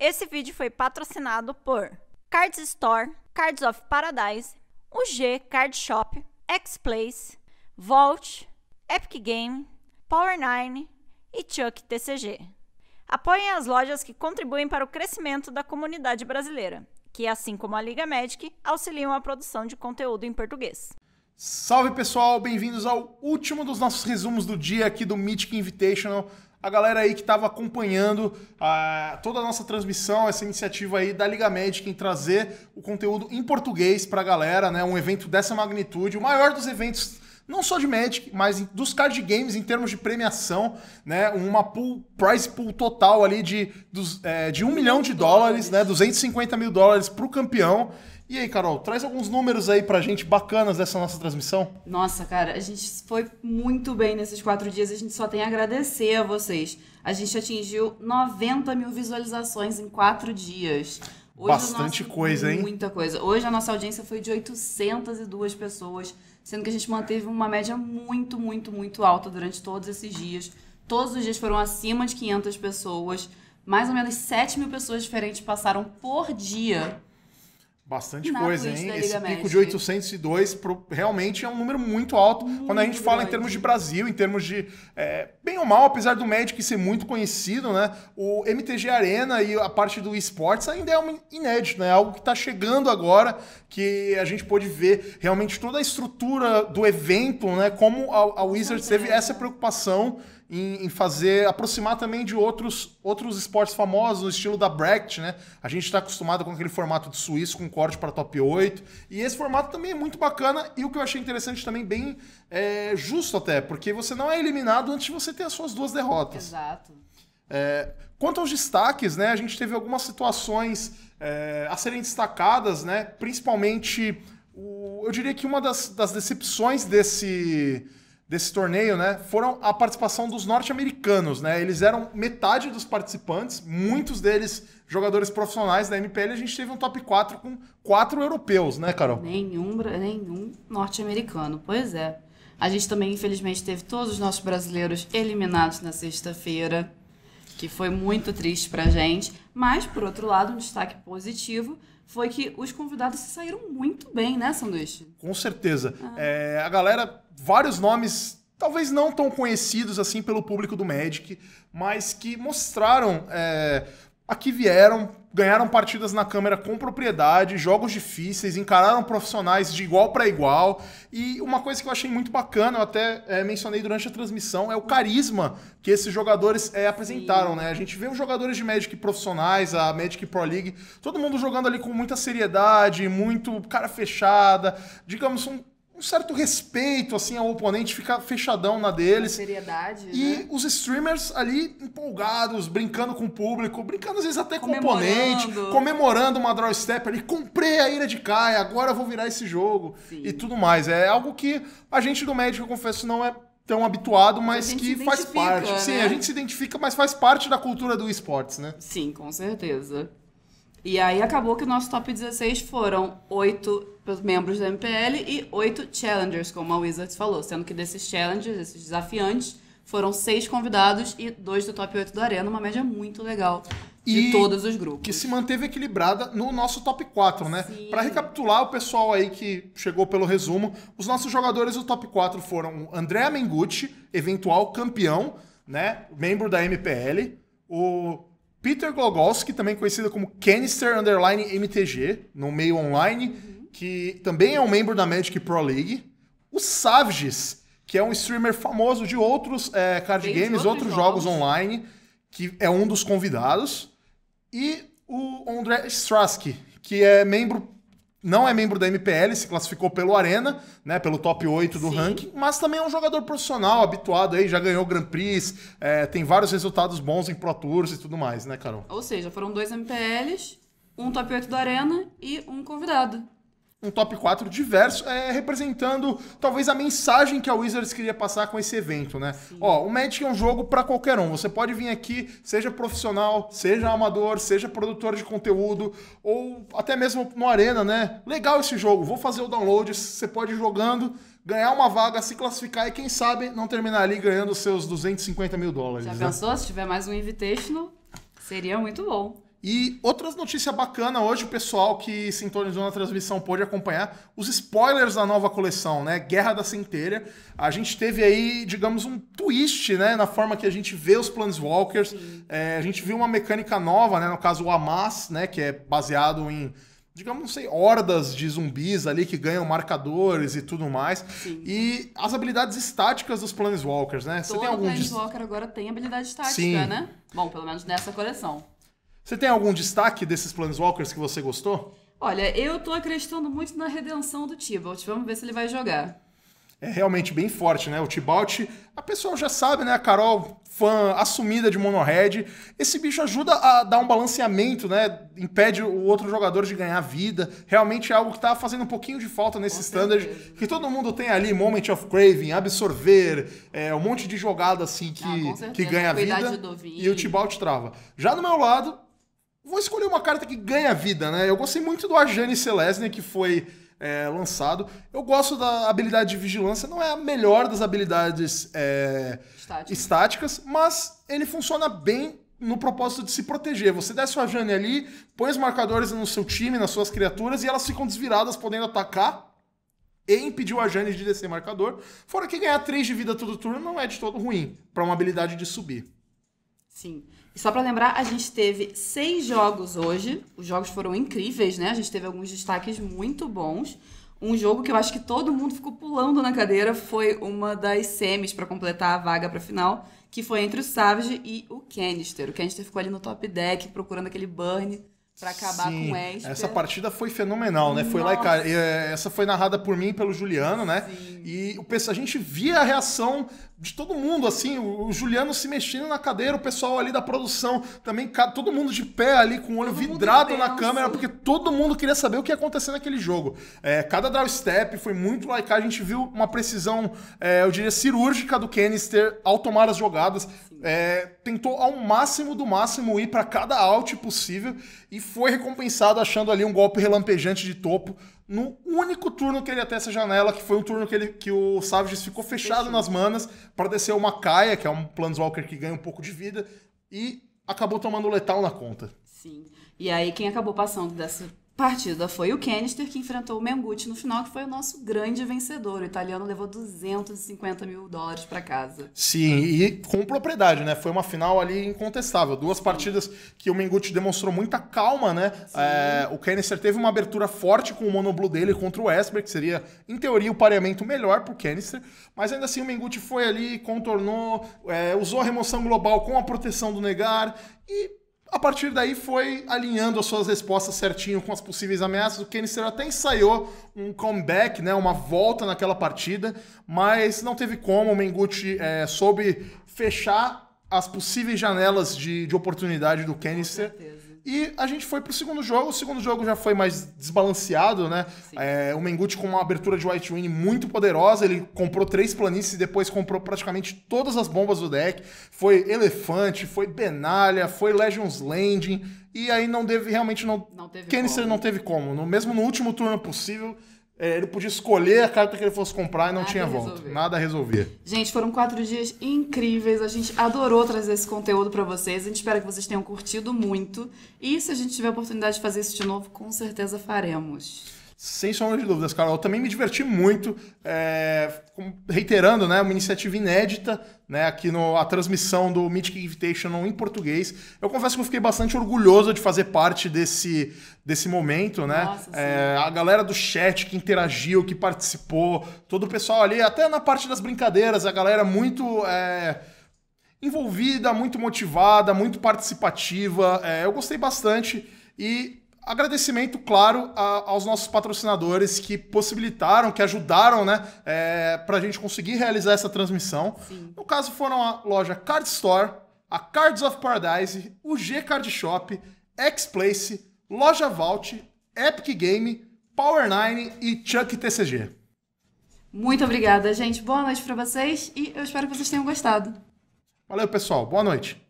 Esse vídeo foi patrocinado por Cards Store, Cards of Paradise, UG Card Shop, X-Place, Vault, Epic Game, Power9 e Chuck TCG. Apoiem as lojas que contribuem para o crescimento da comunidade brasileira, que, assim como a Liga Magic, auxiliam a produção de conteúdo em português. Salve pessoal, bem-vindos ao último dos nossos resumos do dia aqui do Mythic Invitational a galera aí que estava acompanhando ah, toda a nossa transmissão, essa iniciativa aí da Liga Médica em trazer o conteúdo em português para a galera, né? Um evento dessa magnitude, o maior dos eventos não só de Magic, mas dos card games em termos de premiação, né? Uma pool, price pool total ali de, dos, é, de um milhão de dólares, né? 250 mil dólares para o campeão. E aí, Carol, traz alguns números aí pra gente bacanas dessa nossa transmissão. Nossa, cara, a gente foi muito bem nesses quatro dias. A gente só tem a agradecer a vocês. A gente atingiu 90 mil visualizações em quatro dias. Hoje Bastante nosso... coisa, hein? Muita coisa. Hoje a nossa audiência foi de 802 pessoas, sendo que a gente manteve uma média muito, muito, muito alta durante todos esses dias. Todos os dias foram acima de 500 pessoas. Mais ou menos 7 mil pessoas diferentes passaram por dia Bastante coisa, hein? Esse pico de 802 pro, realmente é um número muito alto muito quando a gente fala grande. em termos de Brasil, em termos de. É, bem ou mal, apesar do Magic ser muito conhecido, né? O MTG Arena e a parte do esportes ainda é um inédito, né? É algo que está chegando agora, que a gente pode ver realmente toda a estrutura do evento, né? Como a, a Wizards teve essa preocupação em, em, fazer, aproximar também de outros, outros esportes famosos, no estilo da Brecht, né? A gente está acostumado com aquele formato de suíço com corte para top 8. E esse formato também é muito bacana e o que eu achei interessante também, bem é, justo até, porque você não é eliminado antes de você ter as suas duas derrotas. Exato. É, quanto aos destaques, né? A gente teve algumas situações é, a serem destacadas, né? Principalmente, o, eu diria que uma das, das decepções desse desse torneio, né, foram a participação dos norte-americanos, né? Eles eram metade dos participantes, muitos deles jogadores profissionais da MPL. A gente teve um top 4 com quatro europeus, né, Carol? Nenhum, nenhum norte-americano, pois é. A gente também, infelizmente, teve todos os nossos brasileiros eliminados na sexta-feira que foi muito triste pra gente. Mas, por outro lado, um destaque positivo foi que os convidados se saíram muito bem, né, Sanduíche? Com certeza. Ah. É, a galera, vários nomes, talvez não tão conhecidos assim pelo público do Magic, mas que mostraram é, Aqui vieram, ganharam partidas na câmera com propriedade, jogos difíceis, encararam profissionais de igual para igual. E uma coisa que eu achei muito bacana, eu até é, mencionei durante a transmissão, é o carisma que esses jogadores é, apresentaram, Sim. né? A gente vê os jogadores de Magic profissionais, a Magic Pro League, todo mundo jogando ali com muita seriedade, muito cara fechada, digamos, um um certo respeito assim ao oponente, ficar fechadão na deles. seriedade. E né? os streamers ali empolgados, brincando com o público, brincando às vezes até com o oponente, comemorando uma draw step ali, comprei a ira de Kai, agora eu vou virar esse jogo Sim. e tudo mais. É algo que a gente do médico, eu confesso, não é tão habituado, mas que faz parte. Né? Sim, a né? gente se identifica, mas faz parte da cultura do esportes, né? Sim, com certeza. E aí acabou que o nosso top 16 foram oito membros da MPL e oito challengers, como a Wizards falou, sendo que desses challengers, esses desafiantes, foram seis convidados e dois do top 8 da Arena, uma média muito legal de e todos os grupos. Que se manteve equilibrada no nosso top 4, né? Para recapitular, o pessoal aí que chegou pelo resumo, os nossos jogadores do top 4 foram André Mengucci, eventual campeão, né? Membro da MPL, o Peter Glogowski, também conhecido como Canister Underline MTG, no meio online, que também é um membro da Magic Pro League. O Savages, que é um streamer famoso de outros é, card Tem games, outros, outros jogos. jogos. online, que é um dos convidados. E o André Straski, que é membro não é membro da MPL, se classificou pelo Arena, né, pelo top 8 do Sim. ranking, mas também é um jogador profissional, habituado aí, já ganhou Grand Prix, é, tem vários resultados bons em Pro Tours e tudo mais, né, Carol? Ou seja, foram dois MPLs, um top 8 da Arena e um convidado um top 4 diverso, é, representando talvez a mensagem que a Wizards queria passar com esse evento, né? Sim. Ó, o Magic é um jogo para qualquer um. Você pode vir aqui, seja profissional, seja amador, seja produtor de conteúdo, ou até mesmo no Arena, né? Legal esse jogo, vou fazer o download, você pode ir jogando, ganhar uma vaga, se classificar e, quem sabe, não terminar ali ganhando seus 250 mil dólares. Já né? pensou? Né? Se tiver mais um Invitational, seria muito bom. E outras notícias bacanas hoje, o pessoal que sintonizou na transmissão pôde acompanhar os spoilers da nova coleção, né? Guerra da Centelha. A gente teve aí, digamos, um twist, né? Na forma que a gente vê os Planeswalkers. É, a gente viu uma mecânica nova, né? No caso, o Amas, né? Que é baseado em digamos, não sei, hordas de zumbis ali que ganham marcadores e tudo mais. Sim. E as habilidades estáticas dos Planeswalkers, né? Todo Você tem algum Planeswalker agora tem habilidade estática, Sim. né? Bom, pelo menos nessa coleção. Você tem algum destaque desses Planeswalkers que você gostou? Olha, eu tô acreditando muito na redenção do Tibalt. Vamos ver se ele vai jogar. É realmente bem forte, né? O Tibalt, a pessoa já sabe, né? A Carol, fã assumida de Monohead. Esse bicho ajuda a dar um balanceamento, né? Impede o outro jogador de ganhar vida. Realmente é algo que tá fazendo um pouquinho de falta nesse Com standard. Certeza. Que todo mundo tem ali Moment of Craving, Absorver, é, um monte de jogada assim que, ah, que ganha vida. E o Tibalt trava. Já do meu lado, Vou escolher uma carta que ganha vida, né? Eu gostei muito do Arjane Selesnya, que foi é, lançado. Eu gosto da habilidade de vigilância, não é a melhor das habilidades é, Estática. estáticas, mas ele funciona bem no propósito de se proteger. Você desce o Arjane ali, põe os marcadores no seu time, nas suas criaturas, e elas ficam desviradas, podendo atacar e impedir o Arjane de descer marcador. Fora que ganhar 3 de vida todo turno não é de todo ruim para uma habilidade de subir. Sim. E só para lembrar, a gente teve seis jogos hoje. Os jogos foram incríveis, né? A gente teve alguns destaques muito bons. Um jogo que eu acho que todo mundo ficou pulando na cadeira foi uma das semis para completar a vaga para final, que foi entre o Savage e o Canister. O Canister ficou ali no top deck procurando aquele burn para acabar Sim, com o Esper. Essa partida foi fenomenal, né? Nossa. Foi lá e, é, essa foi narrada por mim e pelo Juliano, né? Sim. E o a gente via a reação de todo mundo, assim, o, Juliano se mexendo na cadeira, o pessoal ali da produção também, todo mundo de pé ali, com o olho todo vidrado na câmera, porque todo mundo queria saber o que ia acontecer naquele jogo. É, cada draw step foi muito like, a gente viu uma precisão, é, eu diria, cirúrgica do Canister ao tomar as jogadas. É, tentou ao máximo do máximo ir para cada alt possível e foi recompensado achando ali um golpe relampejante de topo no único turno que ele até essa janela, que foi um turno que, ele, que o Savages ficou fechado Fechou. nas manas para descer uma Kaia, que é um Planeswalker que ganha um pouco de vida, e acabou tomando letal na conta. Sim. E aí quem acabou passando dessa partida foi o Canister, que enfrentou o Menguti no final, que foi o nosso grande vencedor. O italiano levou 250 mil dólares para casa. Sim, e com propriedade, né? Foi uma final ali incontestável. Duas partidas que o Menguti demonstrou muita calma, né? É, o Canister teve uma abertura forte com o monoblue dele contra o Westbrook que seria, em teoria, o pareamento melhor para o Canister. Mas ainda assim, o Menguti foi ali, contornou, é, usou a remoção global com a proteção do Negar e a partir daí foi alinhando as suas respostas certinho com as possíveis ameaças. O Canister até ensaiou um comeback, né, uma volta naquela partida, mas não teve como. O Mengucci é, soube fechar as possíveis janelas de, de oportunidade do Canister. Com certeza e a gente foi pro segundo jogo. O segundo jogo já foi mais desbalanceado, né? É, o Menguti com uma abertura de White wing muito poderosa. Ele comprou três planícies e depois comprou praticamente todas as bombas do deck. Foi Elefante, foi Benalha, foi legends Landing. E aí não teve, realmente não. não teve Kennedy não teve como. No, mesmo no último turno possível, é, ele podia escolher a carta que ele fosse comprar e não Nada tinha volta. Resolver. Nada a resolver. Gente, foram quatro dias incríveis. A gente adorou trazer esse conteúdo para vocês. A gente espera que vocês tenham curtido muito. E se a gente tiver a oportunidade de fazer isso de novo, com certeza faremos sem sombra de dúvidas, Carol. Eu também me diverti muito, é, reiterando, né, uma iniciativa inédita, né, aqui no a transmissão do Mythic Invitational em português. Eu confesso que eu fiquei bastante orgulhoso de fazer parte desse, desse momento, né? Nossa, é, a galera do chat que interagiu, que participou, todo o pessoal ali, até na parte das brincadeiras, a galera muito é, envolvida, muito motivada, muito participativa. É, eu gostei bastante e Agradecimento, claro, a, aos nossos patrocinadores que possibilitaram, que ajudaram, né, é, para a gente conseguir realizar essa transmissão. Sim. No caso, foram a loja Card Store, a Cards of Paradise, o G Card Shop, X-Place, Loja Vault, Epic Game, Power9 e Chuck TCG. Muito obrigada, gente. Boa noite para vocês e eu espero que vocês tenham gostado. Valeu, pessoal. Boa noite.